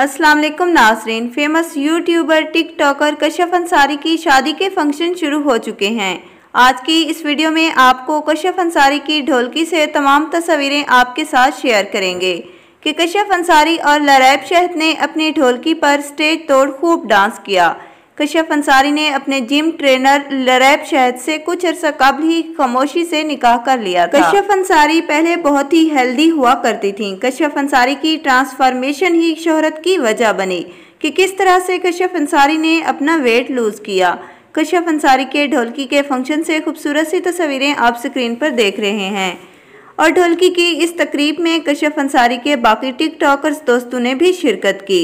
अस्सलाम वालेकुम Nasreen famous YouTuber TikToker Kashyap Ansari की शादी के फंक्शन शुरू हो चुके हैं आज की इस वीडियो में आपको कश्यप अंसारी की ढोलकी से तमाम तस्वीरें आपके साथ शेयर करेंगे कि कश्यप अंसारी और लरैब शहद ने अपनी ढोलकी पर स्टेज तोड़ खूब डांस किया कश्यप अंसारी ने अपने जिम ट्रेनर लरैब शहद से कुछ अरसा कबल ही खामोशी से निकाह कर लिया था कश्यप अंसारी पहले बहुत ही हेल्दी हुआ करती थीं। कश्यप अंसारी की ट्रांसफॉर्मेशन ही शोहरत की वजह बनी कि किस तरह से कश्यप अंसारी ने अपना वेट लूज किया कश्यप अंसारी के ढोलकी के फंक्शन से खूबसूरत सी तस्वीरें आप स्क्रीन पर देख रहे हैं और ढोलकी की इस तकरीब में कश्यप अंसारी के बाकी टिकटॉकर्स दोस्तों ने भी शिरकत की